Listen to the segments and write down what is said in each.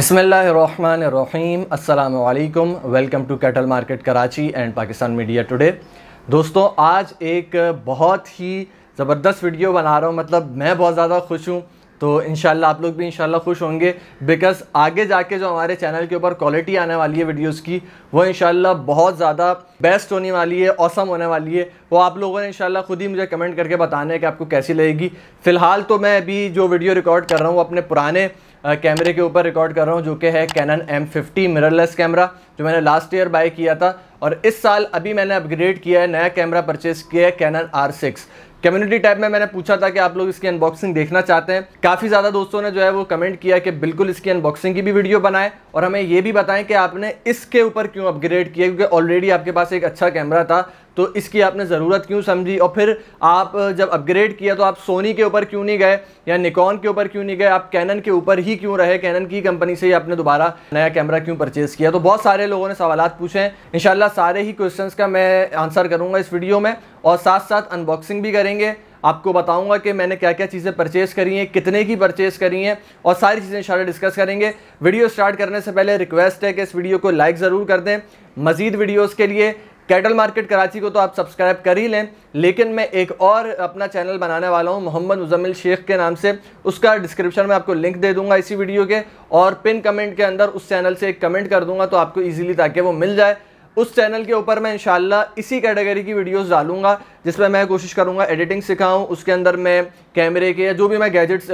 बिसमीम अल्लाम welcome to cattle market Karachi and Pakistan media today दोस्तों आज एक बहुत ही ज़बरदस्त वीडियो बना रहा हूँ मतलब मैं बहुत ज़्यादा खुश हूँ तो इन आप लोग भी इन खुश होंगे बिकॉज़ आगे जाके जो हमारे चैनल के ऊपर क्वालिटी आने वाली है वीडियोस की वो इन बहुत ज़्यादा बेस्ट होने वाली है औसम होने वाली है वो आप लोगों ने इन खुद ही मुझे कमेंट करके बताना है कि आपको कैसी लगेगी फ़िलहाल तो मैं अभी जो वीडियो रिकॉर्ड कर रहा हूँ वो अपने पुराने कैमरे के ऊपर रिकॉर्ड कर रहा हूँ जो कि है Canon M fifty mirrorless camera जो मैंने लास्ट ईयर बाय किया था और इस साल अभी मैंने अपग्रेड किया है नया कैमरा परचेज किया है Canon R six community tab में मैंने पूछा था कि आप लोग इसकी अनबॉक्सिंग देखना चाहते हैं काफ़ी ज़्यादा दोस्तों ने जो है वो कमेंट किया कि बिल्कुल इसकी अनबॉक्सिंग की भी वीडियो बनाएं और हमें ये भी बताएं कि आपने इसके ऊपर क्यों अपग्रेड किया क्योंकि ऑलरेडी आपके पास एक अच्छा कैमरा था तो इसकी आपने ज़रूरत क्यों समझी और फिर आप जब अपग्रेड किया तो आप सोनी के ऊपर क्यों नहीं गए या निकॉन के ऊपर क्यों नहीं गए आप कैनन के ऊपर ही क्यों रहे कैनन की कंपनी से ही आपने दोबारा नया कैमरा क्यों परचेज़ किया तो बहुत सारे लोगों ने सवाल पूछे हैं इन सारे ही क्वेश्चन का मैं आंसर करूँगा इस वीडियो में और साथ साथ अनबॉक्सिंग भी करेंगे आपको बताऊंगा कि मैंने क्या क्या चीज़ें परचेज़ करी हैं कितने की परचेज़ करी हैं और सारी चीज़ें इन डिस्कस करेंगे वीडियो स्टार्ट करने से पहले रिक्वेस्ट है कि इस वीडियो को लाइक ज़रूर कर दें मज़ीद वीडियोज़ के लिए कैटल मार्केट कराची को तो आप सब्सक्राइब कर ही लें लेकिन मैं एक और अपना चैनल बनाने वाला हूँ मोहम्मद मुजम्मिल शेख के नाम से उसका डिस्क्रिप्शन में आपको लिंक दे दूंगा इसी वीडियो के और पिन कमेंट के अंदर उस चैनल से एक कमेंट कर दूंगा तो आपको ईजिली ताकि वो मिल जाए उस चैनल के ऊपर मैं इंशाल्लाह इसी कैटेगरी की वीडियोस डालूंगा जिसमें मैं कोशिश करूंगा एडिटिंग सिखाऊं उसके अंदर मैं कैमरे के या जो भी मैं गैजेट्स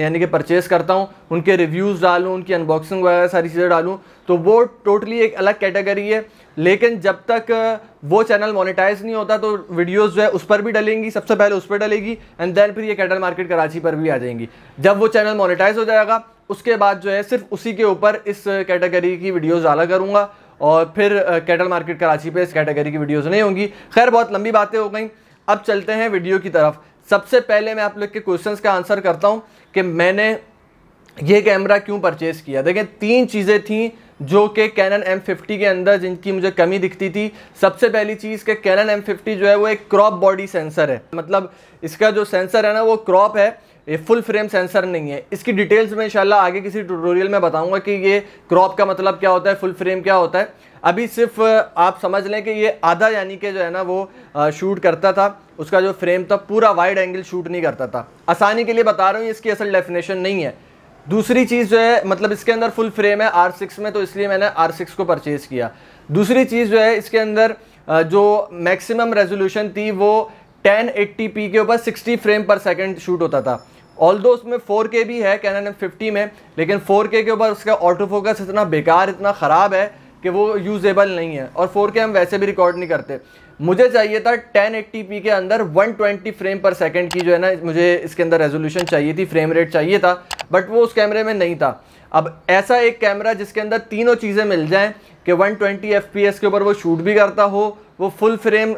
यानी कि परचेस करता हूं उनके रिव्यूज़ डालूं उनकी अनबॉक्सिंग वगैरह सारी चीज़ें डालूं तो वो टोटली एक अलग कैटेगरी है लेकिन जब तक वो चैनल मोनेटाइज नहीं होता तो वीडियोस जो है उस पर भी डलेंगी सबसे पहले उस पर डलेगी एंड देन फिर ये कैटल मार्केट कराची पर भी आ जाएंगी जब वो चैनल मोनेटाइज हो जाएगा उसके बाद जो है सिर्फ उसी के ऊपर इस कैटेगरी की वीडियोज डाला करूँगा और फिर कैटल मार्केट कराची पे इस कैटेगरी की वीडियोस नहीं होंगी खैर बहुत लंबी बातें हो गई अब चलते हैं वीडियो की तरफ सबसे पहले मैं आप लोग के क्वेश्चंस का आंसर करता हूँ कि मैंने ये कैमरा क्यों परचेज़ किया देखें तीन चीज़ें थी जो कि कैनन M50 के अंदर जिनकी मुझे कमी दिखती थी सबसे पहली चीज़ कि कैनन M50 जो है वो एक क्रॉप बॉडी सेंसर है मतलब इसका जो सेंसर है ना वो क्रॉप है ये फुल फ्रेम सेंसर नहीं है इसकी डिटेल्स में इन आगे किसी ट्यूटोरियल में बताऊंगा कि ये क्रॉप का मतलब क्या होता है फुल फ्रेम क्या होता है अभी सिर्फ आप समझ लें कि ये आधा यानी कि जो है ना वो शूट करता था उसका जो फ्रेम था पूरा वाइड एंगल शूट नहीं करता था आसानी के लिए बता रहा हूँ इसकी असल डेफिनेशन नहीं है दूसरी चीज़ जो है मतलब इसके अंदर फुल फ्रेम है आर सिक्स में तो इसलिए मैंने आर सिक्स को परचेज़ किया दूसरी चीज़ जो है इसके अंदर जो मैक्सिमम रेजोल्यूशन थी वो 1080p के ऊपर 60 फ्रेम पर सेकंड शूट होता था ऑल दो उसमें 4K भी है कैन एम फिफ्टी में लेकिन 4K के ऊपर उसका ऑटो फोकस इतना बेकार इतना ख़राब है कि वो यूजेबल नहीं है और 4K हम वैसे भी रिकॉर्ड नहीं करते मुझे चाहिए था 1080p के अंदर 120 फ्रेम पर सेकंड की जो है ना मुझे इसके अंदर रेजोल्यूशन चाहिए थी फ्रेम रेट चाहिए था बट वो उस कैमरे में नहीं था अब ऐसा एक कैमरा जिसके अंदर तीनों चीज़ें मिल जाएं कि 120 ट्वेंटी के ऊपर वो शूट भी करता हो वो फुल फ्रेम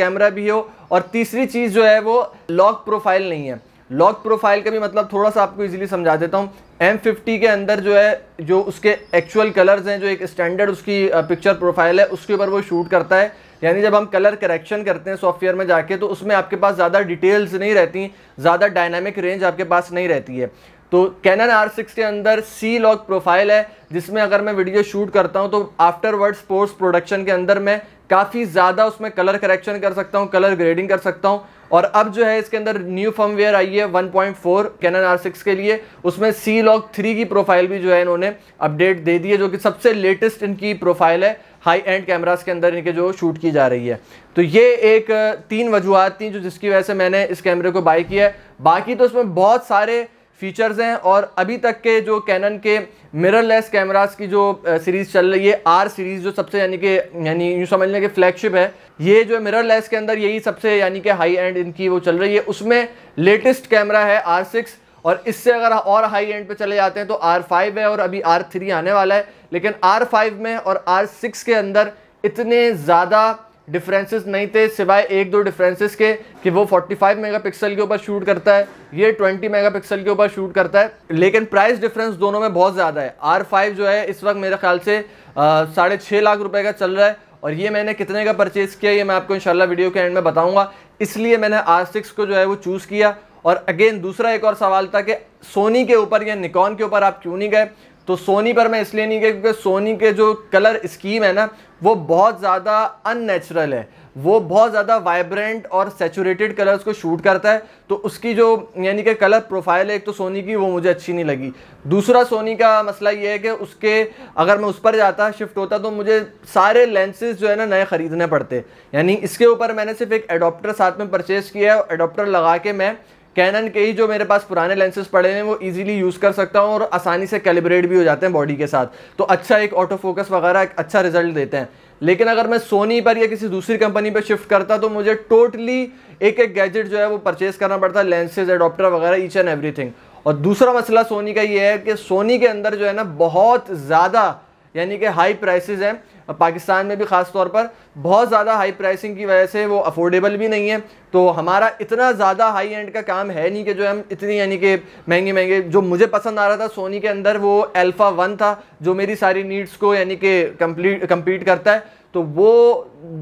कैमरा भी हो और तीसरी चीज़ जो है वो लॉक प्रोफाइल नहीं है लॉक प्रोफाइल का भी मतलब थोड़ा सा आपको इजीली समझा देता हूँ एम फिफ्टी के अंदर जो है जो उसके एक्चुअल कलर्स हैं जो एक स्टैंडर्ड उसकी पिक्चर प्रोफाइल है उसके ऊपर वो शूट करता है यानी जब हम कलर करेक्शन करते हैं सॉफ्टवेयर में जाके तो उसमें आपके पास ज़्यादा डिटेल्स नहीं रहती ज़्यादा डायनामिक रेंज आपके पास नहीं रहती है तो कैनन आर सिक्स के अंदर सी लॉग प्रोफाइल है जिसमें अगर मैं वीडियो शूट करता हूँ तो आफ्टर वर्ड स्पोर्ट्स प्रोडक्शन के अंदर मैं काफ़ी ज़्यादा उसमें कलर करेक्शन कर सकता हूँ कलर ग्रेडिंग कर सकता हूँ और अब जो है इसके अंदर न्यू फर्मवेयर आई है 1.4 पॉइंट कैनन आर सिक्स के लिए उसमें सी लॉग थ्री की प्रोफाइल भी जो है इन्होंने अपडेट दे दी है जो कि सबसे लेटेस्ट इनकी प्रोफाइल है हाई एंड कैमरास के अंदर इनके जो शूट की जा रही है तो ये एक तीन वजूहत थी जो जिसकी वजह से मैंने इस कैमरे को बाई किया है बाकी तो इसमें बहुत सारे फीचर्स हैं और अभी तक के जो कैनन के मिररलेस कैमरास की जो सीरीज़ चल रही है आर सीरीज़ जो सबसे यानी कि यानी यूँ समझ लें कि फ्लैगशिप है ये जो मिररलेस के अंदर यही सबसे यानी कि हाई एंड इनकी वो चल रही है उसमें लेटेस्ट कैमरा है आर सिक्स और इससे अगर और हाई एंड पे चले जाते हैं तो R5 है और अभी R3 आने वाला है लेकिन R5 में और R6 के अंदर इतने ज़्यादा डिफरेंसेस नहीं थे सिवाय एक दो डिफरेंसेस के कि वो 45 मेगापिक्सल के ऊपर शूट करता है ये 20 मेगापिक्सल के ऊपर शूट करता है लेकिन प्राइस डिफरेंस दोनों में बहुत ज़्यादा है R5 जो है इस वक्त मेरे ख्याल से साढ़े छः लाख रुपए का चल रहा है और ये मैंने कितने का परचेज़ किया ये मैं आपको इन वीडियो के एंड में बताऊँगा इसलिए मैंने आर को जो है वो चूज़ किया और अगेन दूसरा एक और सवाल था कि सोनी के ऊपर या निकॉन के ऊपर आप क्यों नहीं गए तो सोनी पर मैं इसलिए नहीं गया क्योंकि सोनी के जो कलर स्कीम है ना वो बहुत ज़्यादा अननेचुरल है वो बहुत ज़्यादा वाइब्रेंट और सेचूरेटेड कलर्स को शूट करता है तो उसकी जो यानी कि कलर प्रोफाइल है एक तो सोनी की वो मुझे अच्छी नहीं लगी दूसरा सोनी का मसला ये है कि उसके अगर मैं उस पर जाता शिफ्ट होता तो मुझे सारे लेंसेज जो है ना नए ख़रीदने पड़ते यानी इसके ऊपर मैंने सिर्फ एक एडोप्टर साथ में परचेज़ किया है एडोप्टर लगा के मैं कैनन के ही जो मेरे पास पुराने लेंसेज पड़े हैं वो इजीली यूज़ कर सकता हूँ और आसानी से कैलिब्रेट भी हो जाते हैं बॉडी के साथ तो अच्छा एक ऑटो फोकस वगैरह एक अच्छा रिजल्ट देते हैं लेकिन अगर मैं सोनी पर या किसी दूसरी कंपनी पर शिफ्ट करता तो मुझे टोटली एक एक गैजेट जो है वो परचेज़ करना पड़ता लेंसेज एडोप्टर वगैरह ईच एंड एवरीथिंग और दूसरा मसला सोनी का ये है कि सोनी के अंदर जो है ना बहुत ज़्यादा यानी कि हाई प्राइसेस हैं पाकिस्तान में भी ख़ास तौर पर बहुत ज़्यादा हाई प्राइसिंग की वजह से वो अफोर्डेबल भी नहीं है तो हमारा इतना ज़्यादा हाई एंड का काम है नहीं कि जो हम इतनी यानी कि महंगे महंगे जो मुझे पसंद आ रहा था सोनी के अंदर वो एल्फ़ा वन था जो मेरी सारी नीड्स को यानी कि कम्प्लीट कम्पीट करता है तो वो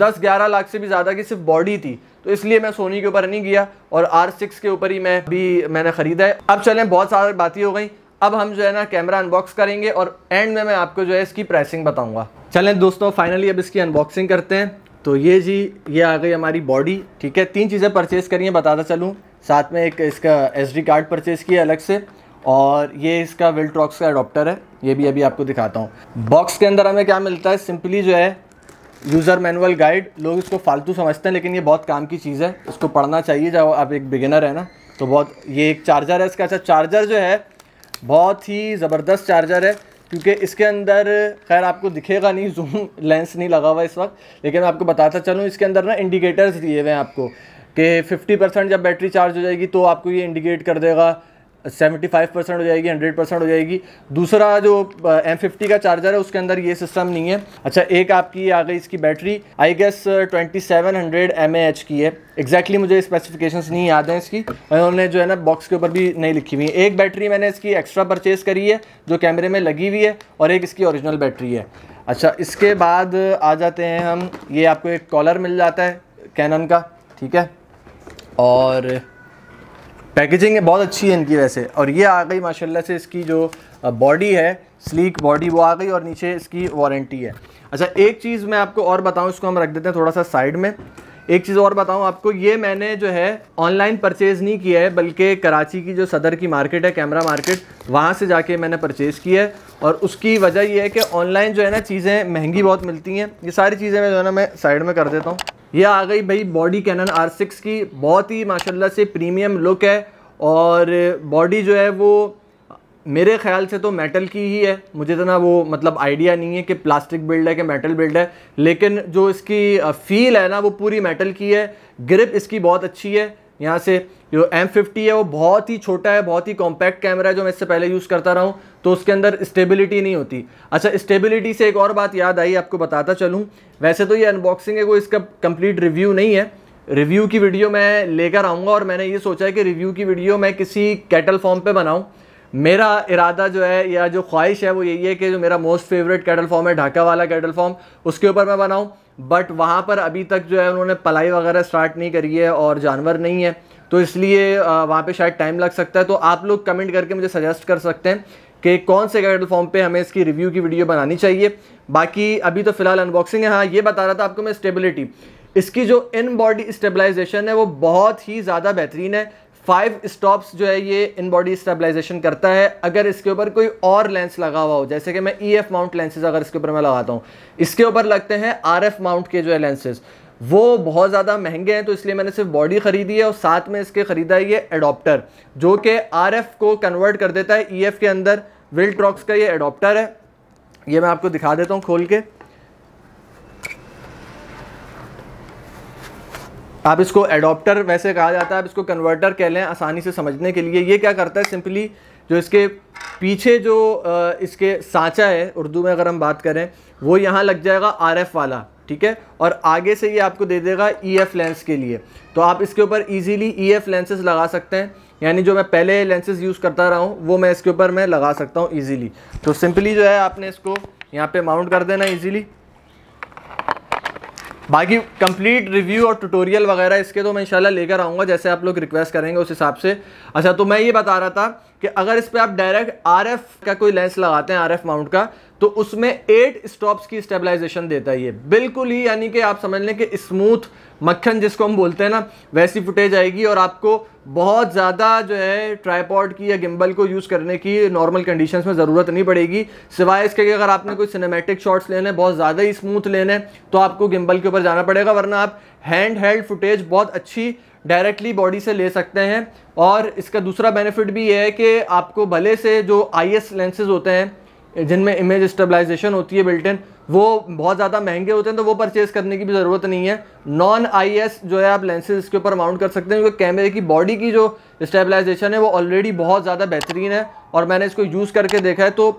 दस ग्यारह लाख से भी ज़्यादा की सिर्फ बॉडी थी तो इसलिए मैं सोनी के ऊपर नहीं गया और आर सिक्स के ऊपर ही मैं भी मैंने ख़रीदा है अब चलें बहुत सारी बातें हो गई अब हम जो है ना कैमरा अनबॉक्स करेंगे और एंड में मैं आपको जो है इसकी प्राइसिंग बताऊंगा चलें दोस्तों फाइनली अब इसकी अनबॉक्सिंग करते हैं तो ये जी ये आ गई हमारी बॉडी ठीक है तीन चीज़ें परचेज़ करी हैं बताता चलूँ साथ में एक इसका एस कार्ड परचेज़ किया अलग से और ये इसका विल्ट्रॉक्स का अडोप्टर है ये भी अभी आपको दिखाता हूँ बॉक्स के अंदर हमें क्या मिलता है सिंपली जो है यूज़र मैनुअल गाइड लोग इसको फालतू समझते हैं लेकिन ये बहुत काम की चीज़ है इसको पढ़ना चाहिए जब आप एक बिगिनर है ना तो बहुत ये एक चार्जर है इसका अच्छा चार्जर जो है बहुत ही ज़बरदस्त चार्जर है क्योंकि इसके अंदर खैर आपको दिखेगा नहीं जूम लेंस नहीं लगा हुआ इस वक्त लेकिन मैं आपको बताता चलूँ इसके अंदर ना इंडिकेटर्स दिए हुए हैं आपको कि 50 परसेंट जब बैटरी चार्ज हो जाएगी तो आपको ये इंडिकेट कर देगा सेवेंटी फाइव परसेंट हो जाएगी हंड्रेड परसेंट हो जाएगी दूसरा जो एम फिफ्टी का चार्जर है उसके अंदर ये सिस्टम नहीं है अच्छा एक आपकी आ गई इसकी battery I guess twenty seven hundred M H की है एग्जैक्टली exactly मुझे स्पेसिफिकेशंस नहीं याद हैं इसकी उन्होंने जो है ना बॉक्स के ऊपर भी नहीं लिखी हुई है एक बैटरी मैंने इसकी एक्स्ट्रा परचेज़ करी है जो कैमरे में लगी हुई है और एक इसकी ओरिजिनल बैटरी है अच्छा इसके बाद आ जाते हैं हम ये आपको एक कॉलर मिल जाता है कैनन का ठीक है और पैकेजिंग है बहुत अच्छी है इनकी वैसे और ये आ गई माशाल्लाह से इसकी जो बॉडी है स्लीक बॉडी वो आ गई और नीचे इसकी वारंटी है अच्छा एक चीज़ मैं आपको और बताऊँ इसको हम रख देते हैं थोड़ा सा साइड में एक चीज़ और बताऊँ आपको ये मैंने जो है ऑनलाइन परचेज़ नहीं किया है बल्कि कराची की जो सदर की मार्केट है कैमरा मार्केट वहाँ से जाके मैंने परचेज़ किया है और उसकी वजह यह है कि ऑनलाइन जो है ना चीज़ें महंगी बहुत मिलती हैं ये सारी चीज़ें मैं जो है ना मैं साइड में कर देता हूँ ये आ गई भाई बॉडी कैनन आर सिक्स की बहुत ही माशाल्लाह से प्रीमियम लुक है और बॉडी जो है वो मेरे ख्याल से तो मेटल की ही है मुझे इतना वो मतलब आइडिया नहीं है कि प्लास्टिक बिल्ड है कि मेटल बिल्ड है लेकिन जो इसकी फील uh, है ना वो पूरी मेटल की है ग्रिप इसकी बहुत अच्छी है यहाँ से जो M50 है वो बहुत ही छोटा है बहुत ही कॉम्पैक्ट कैमरा है जो मैं इससे पहले यूज़ करता रहा हूँ तो उसके अंदर स्टेबिलिटी नहीं होती अच्छा स्टेबिलिटी से एक और बात याद आई आपको बताता चलूँ वैसे तो ये अनबॉक्सिंग है कोई इसका कंप्लीट रिव्यू नहीं है रिव्यू की वीडियो मैं लेकर आऊँगा और मैंने ये सोचा है कि रिव्यू की वीडियो मैं किसी कैटल फॉर्म पर बनाऊँ मेरा इरादा जो है या जो ख्वाहिश है वो यही है कि जो मेरा मोस्ट फेवरेट कैटल फॉर्म है ढाका वाला कैटल फॉर्म उसके ऊपर मैं बनाऊँ बट वहाँ पर अभी तक जो है उन्होंने पलाई वगैरह स्टार्ट नहीं करी है और जानवर नहीं है तो इसलिए वहाँ पे शायद टाइम लग सकता है तो आप लोग कमेंट करके मुझे सजेस्ट कर सकते हैं कि कौन से कैटल फॉर्म पे हमें इसकी रिव्यू की वीडियो बनानी चाहिए बाकी अभी तो फिलहाल अनबॉक्सिंग है हाँ ये बता रहा था आपको मैं स्टेबिलिटी इसकी जो इन बॉडी स्टेबलाइजेशन है वो बहुत ही ज़्यादा बेहतरीन है फाइव स्टॉप्स जो है ये इन बॉडी स्टेबलाइजेशन करता है अगर इसके ऊपर कोई और लेंस लगा हुआ हो जैसे कि मैं ई एफ माउंट लेंसेज अगर इसके ऊपर मैं लगाता हूँ इसके ऊपर लगते हैं आर एफ माउंट के जो है लेंसेज वो बहुत ज़्यादा महंगे हैं तो इसलिए मैंने सिर्फ बॉडी ख़रीदी है और साथ में इसके ख़रीदा है ये एडोप्टर जो कि आर एफ को कन्वर्ट कर देता है ई e एफ के अंदर विल्ट्रॉक्स का ये एडोप्टर है ये मैं आपको दिखा देता हूँ खोल के आप इसको एडोप्टर वैसे कहा जाता है आप इसको कन्वर्टर कह लें आसानी से समझने के लिए ये क्या करता है सिंपली जो इसके पीछे जो इसके साँचा है उर्दू में अगर हम बात करें वो यहाँ लग जाएगा आर वाला ठीक है और आगे से ये आपको दे देगा ई एफ लेंस के लिए तो आप इसके ऊपर ईजीली ई एफ लेंसेज लगा सकते हैं यानी जो मैं पहले लेंसेज यूज़ करता रहा हूँ वो मैं इसके ऊपर मैं लगा सकता हूँ ईजीली तो सिंपली जो है आपने इसको यहाँ पे माउंट कर देना ईजीली बाकी कंप्लीट रिव्यू और ट्यूटोरियल वगैरह इसके तो मैं इंशाल्लाह लेकर आऊँगा जैसे आप लोग रिक्वेस्ट करेंगे उस हिसाब से अच्छा तो मैं ये बता रहा था कि अगर इस पर आप डायरेक्ट आर का कोई लेंस लगाते हैं आर माउंट का तो उसमें एट स्टॉप्स की स्टेबलाइजेशन देता है ये बिल्कुल ही यानी कि आप समझ लें कि स्मूथ मक्खन जिसको हम बोलते हैं ना वैसी फुटेज आएगी और आपको बहुत ज़्यादा जो है ट्राईपॉड की या गिम्बल को यूज़ करने की नॉर्मल कंडीशंस में ज़रूरत नहीं पड़ेगी सिवाय इसके कि अगर आपने कोई सिनेमैटिक शॉट्स लेने बहुत ज़्यादा ही स्मूथ लेने तो आपको गिम्बल के ऊपर जाना पड़ेगा वरना आप हैंड हेल्ड फुटेज बहुत अच्छी डायरेक्टली बॉडी से ले सकते हैं और इसका दूसरा बेनिफिट भी ये है कि आपको भले से जो आई लेंसेज होते हैं जिनमें इमेज स्टेबलाइजेशन होती है बिल्टिन वो बहुत ज़्यादा महंगे होते हैं तो वो परचेज़ करने की भी ज़रूरत नहीं है नॉन आई जो है आप लेंसेज इसके ऊपर माउंट कर सकते हैं क्योंकि कैमरे की बॉडी की जो स्टेबलाइजेशन है वो ऑलरेडी बहुत ज़्यादा बेहतरीन है और मैंने इसको यूज़ करके देखा है तो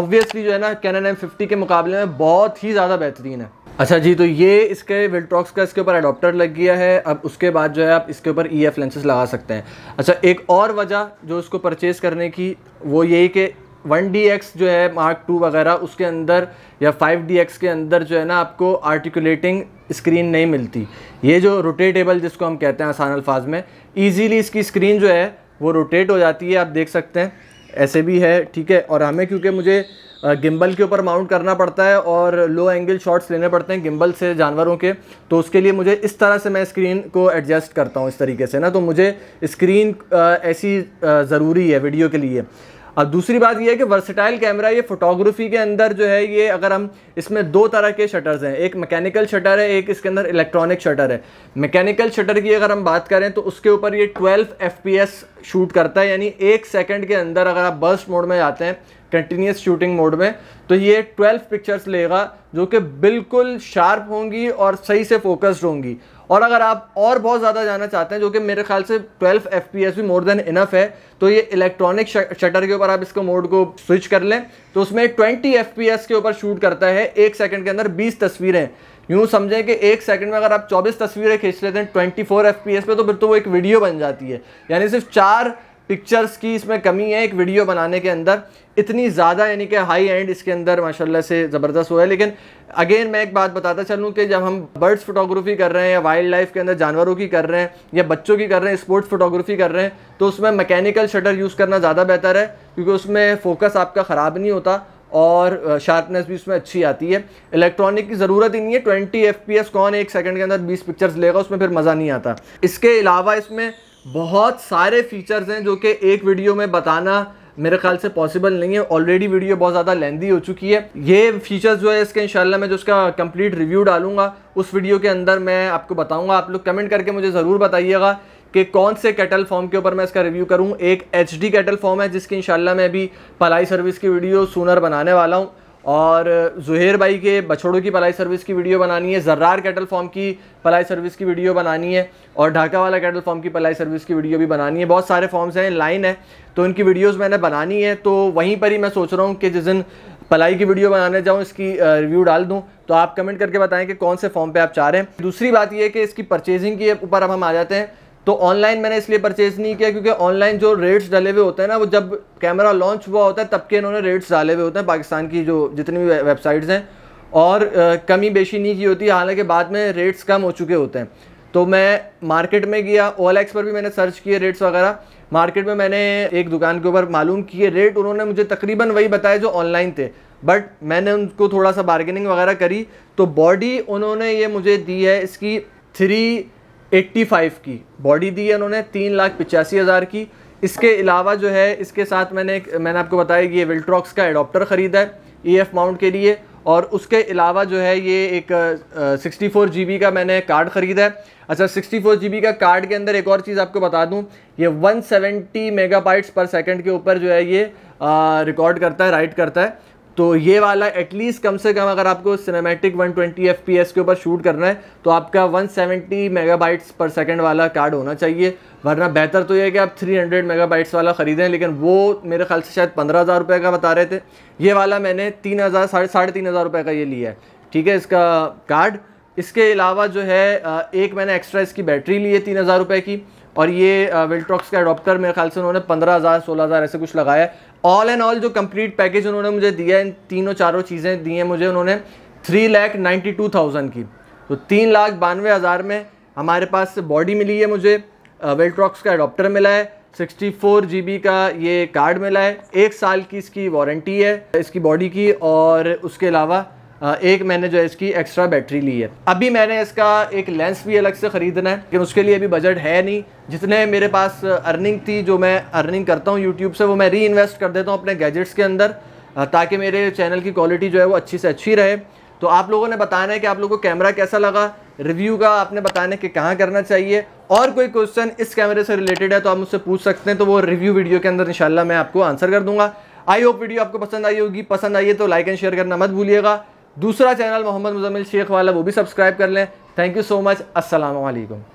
ऑब्वियसली जो है ना कैन एम फिफ्टी के मुकाबले में बहुत ही ज़्यादा बेहतरीन है अच्छा जी तो ये इसके विल्ट्रॉक्स का इसके ऊपर अडोप्टर लग गया है अब उसके बाद जो है आप इसके ऊपर ई एफ लेंसेज लगा सकते हैं अच्छा एक और वजह जो इसको परचेज़ करने की वो यही कि वन डी एक्स जो है मार्क टू वगैरह उसके अंदर या फाइव डी एक्स के अंदर जो है ना आपको आर्टिकुलेटिंग स्क्रीन नहीं मिलती ये जो रोटेटेबल जिसको हम कहते हैं आसान अल्फाज में ईजीली इसकी स्क्रीन जो है वो रोटेट हो जाती है आप देख सकते हैं ऐसे भी है ठीक है और हमें क्योंकि मुझे गिम्बल के ऊपर माउंट करना पड़ता है और लो एंगल शॉट्स लेने पड़ते हैं गिम्बल से जानवरों के तो उसके लिए मुझे इस तरह से मैं स्क्रीन को एडजस्ट करता हूँ इस तरीके से ना तो मुझे स्क्रीन ऐसी ज़रूरी है वीडियो के लिए और दूसरी बात यह है कि वर्सेटाइल कैमरा ये फोटोग्राफी के अंदर जो है ये अगर हम इसमें दो तरह के शटर्स हैं एक मैकेनिकल शटर है एक इसके अंदर इलेक्ट्रॉनिक शटर है मैकेनिकल शटर की अगर हम बात करें तो उसके ऊपर ये 12 एफ शूट करता है यानी एक सेकंड के अंदर अगर आप बर्स्ट मोड में जाते हैं कंटिन्यूस शूटिंग मोड में तो ये ट्वेल्व पिक्चर्स लेगा जो कि बिल्कुल शार्प होंगी और सही से फोकस्ड होंगी और अगर आप और बहुत ज़्यादा जाना चाहते हैं जो कि मेरे ख्याल से 12 एफ भी मोर देन इनफ है तो ये इलेक्ट्रॉनिक शटर के ऊपर आप इसको मोड को स्विच कर लें तो उसमें 20 एफ के ऊपर शूट करता है एक सेकंड के अंदर 20 तस्वीरें यूँ समझें कि एक सेकंड में अगर आप 24 तस्वीरें खींच लेते हैं 24 एफ पे तो फिर तो वो एक वीडियो बन जाती है यानी सिर्फ चार पिक्चर्स की इसमें कमी है एक वीडियो बनाने के अंदर इतनी ज़्यादा यानी कि हाई एंड इसके अंदर माशाल्लाह से ज़बरदस्त हुआ है लेकिन अगेन मैं एक बात बताता चलूँ कि जब हम बर्ड्स फोटोग्राफी कर रहे हैं या वाइल्ड लाइफ के अंदर जानवरों की कर रहे हैं या बच्चों की कर रहे हैं स्पोर्ट्स फोटोग्राफी कर रहे हैं तो उसमें मैकेनिकल शटर यूज़ करना ज़्यादा बेहतर है क्योंकि उसमें फोकस आपका ख़राब नहीं होता और शार्पनेस भी उसमें अच्छी आती है इलेक्ट्रॉनिक की ज़रूरत ही नहीं है ट्वेंटी एफ कौन एक सेकेंड के अंदर बीस पिक्चर्स लेगा उसमें फिर मज़ा नहीं आता इसके अलावा इसमें बहुत सारे फीचर्स हैं जो कि एक वीडियो में बताना मेरे ख्याल से पॉसिबल नहीं है ऑलरेडी वीडियो बहुत ज़्यादा लेंदी हो चुकी है ये फीचर्स जो है इसके इंशाल्लाह मैं जो उसका कंप्लीट रिव्यू डालूंगा उस वीडियो के अंदर मैं आपको बताऊंगा आप लोग कमेंट करके मुझे ज़रूर बताइएगा कि कौन से कैटल फॉर्म के ऊपर मैं इसका रिव्यू करूँ एक एच कैटल फॉर्म है जिसकी इंशाल्लाह मैं अभी पलाई सर्विस की वीडियो सूनर बनाने वाला हूँ और जुहेर भाई के बछड़ों की पलाई सर्विस की वीडियो बनानी है जर्रार कैटल फॉर्म की पलाई सर्विस की वीडियो बनानी है और ढाका वाला कैटल फॉर्म की पलाई सर्विस की वीडियो भी बनानी है बहुत सारे फॉर्म्स हैं लाइन है तो इनकी वीडियोस मैंने बनानी है तो वहीं पर ही मैं सोच रहा हूँ कि जिस दिन पलाई की वीडियो बनाने जाऊँ इसकी रिव्यू डाल दूँ तो आप कमेंट करके बताएँ कि कौन से फॉर्म पर आप चाह रहे हैं दूसरी बात यह कि इसकी परचेजिंग के ऊपर अब हम आ जाते हैं तो ऑनलाइन मैंने इसलिए परचेज नहीं किया क्योंकि ऑनलाइन जो रेट्स डाले हुए होते हैं ना वो जब कैमरा लॉन्च हुआ होता है तब के इन्होंने रेट्स डाले हुए होते हैं पाकिस्तान की जो जितनी भी वेबसाइट्स हैं और कमी बेशी नहीं की होती हालांकि बाद में रेट्स कम हो चुके होते हैं तो मैं मार्केट में गया ओल पर भी मैंने सर्च किए रेट्स वगैरह मार्केट में मैंने एक दुकान के ऊपर मालूम किए रेट उन्होंने मुझे तकरीबन वही बताए जो ऑनलाइन थे बट मैंने उनको थोड़ा सा बार्गेनिंग वगैरह करी तो बॉडी उन्होंने ये मुझे दी है इसकी थ्री 85 की बॉडी दी है उन्होंने तीन लाख पिचासी हज़ार की इसके अलावा जो है इसके साथ मैंने एक मैंने आपको बताया कि ये विल्ट्रॉक्स का एडोप्टर ख़रीदा है ई एफ माउंट के लिए और उसके अलावा जो है ये एक सिक्सटी फोर जी बी का मैंने कार्ड ख़रीदा है अच्छा सिक्सटी फोर जी बी का कार्ड के अंदर एक और चीज़ आपको बता दूँ ये one seventy megabytes per second के ऊपर जो है ये रिकॉर्ड करता है राइट करता है तो ये वाला एटलीस्ट कम से कम अगर आपको सिनेमैटिक 120 ट्वेंटी के ऊपर शूट करना है तो आपका 170 मेगाबाइट्स पर सेकंड वाला कार्ड होना चाहिए वरना बेहतर तो यह है कि आप 300 मेगाबाइट्स वाला ख़रीदें लेकिन वो मेरे ख्याल से शायद पंद्रह हज़ार रुपये का बता रहे थे ये वाला मैंने तीन हज़ार साढ़े साढ़े तीन हज़ार रुपये का ये लिया है ठीक है इसका कार्ड इसके अलावा जो है एक मैंने एक्स्ट्रा इसकी बैटरी ली है तीन हज़ार रुपये की और ये विल्टॉक्स का अडोप्टर मेरे ख्याल से उन्होंने पंद्रह हज़ार सोलह हज़ार ऐसे कुछ लगाया ऑल एंड ऑल जो कंप्लीट पैकेज उन्होंने मुझे दिया है इन तीनों चारों चीज़ें दी हैं मुझे उन्होंने three lakh ninety two thousand की तो तीन लाख बानवे हज़ार में हमारे पास बॉडी मिली है मुझे वेल्ट्रॉक्स का अडोप्टर मिला है सिक्सटी फोर जी बी का ये कार्ड मिला है एक साल की इसकी वारंटी है इसकी बॉडी की और उसके अलावा एक मैंने जो है इसकी एक्स्ट्रा बैटरी ली है अभी मैंने इसका एक लेंस भी अलग से ख़रीदना है लेकिन उसके लिए अभी बजट है नहीं जितने मेरे पास अर्निंग थी जो मैं अर्निंग करता हूँ यूट्यूब से वो मैं री इन्वेस्ट कर देता हूँ अपने गैजेट्स के अंदर ताकि मेरे चैनल की क्वालिटी जो है वो अच्छी से अच्छी रहे तो आप लोगों ने बताना है कि आप लोगों को कैमरा कैसा लगा रिव्यू का आपने बताने कि कहाँ करना चाहिए और कोई क्वेश्चन इस कैमरे से रिलेटेड है तो आप मुझसे पूछ सकते हैं तो वो रिव्यू वीडियो के अंदर इंशाल्लाह मैं आपको आंसर कर दूंगा आई होप वीडियो आपको पसंद आई होगी पसंद आई है तो लाइक एंड शेयर करना मत भूलिएगा दूसरा चैनल मोहम्मद मुजमिल शेख वाला वो भी सब्सक्राइब कर लें थैंक यू सो मच असलकम